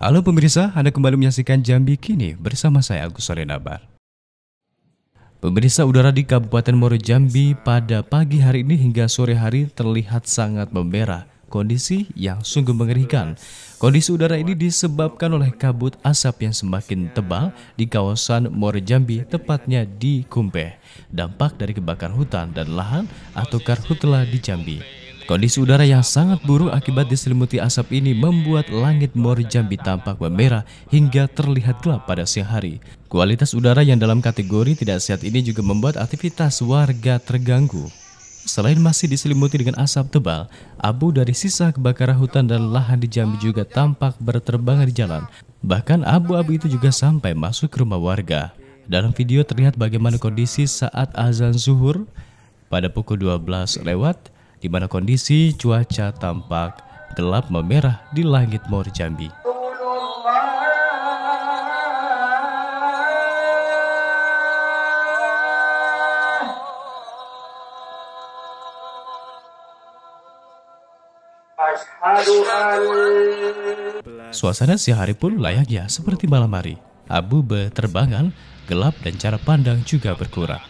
Halo pemirsa, Anda kembali menyaksikan Jambi Kini bersama saya Agus Sorenabar. Pemirsa udara di Kabupaten Moro Jambi pada pagi hari ini hingga sore hari terlihat sangat memerah, Kondisi yang sungguh mengerikan. Kondisi udara ini disebabkan oleh kabut asap yang semakin tebal di kawasan Moro Jambi, tepatnya di Kumpeh. Dampak dari kebakaran hutan dan lahan atau karhutla di Jambi. Kondisi udara yang sangat buruk akibat diselimuti asap ini membuat langit Mor Jambi tampak memerah hingga terlihat gelap pada siang hari. Kualitas udara yang dalam kategori tidak sehat ini juga membuat aktivitas warga terganggu. Selain masih diselimuti dengan asap tebal, abu dari sisa kebakaran hutan dan lahan di Jambi juga tampak berterbangan di jalan. Bahkan abu-abu itu juga sampai masuk ke rumah warga. Dalam video terlihat bagaimana kondisi saat azan zuhur pada pukul 12 lewat di mana kondisi cuaca tampak gelap memerah di langit Mor Jambi. Suasana si hari pun layaknya seperti malam hari. Abu berterbangan, gelap dan cara pandang juga berkurang.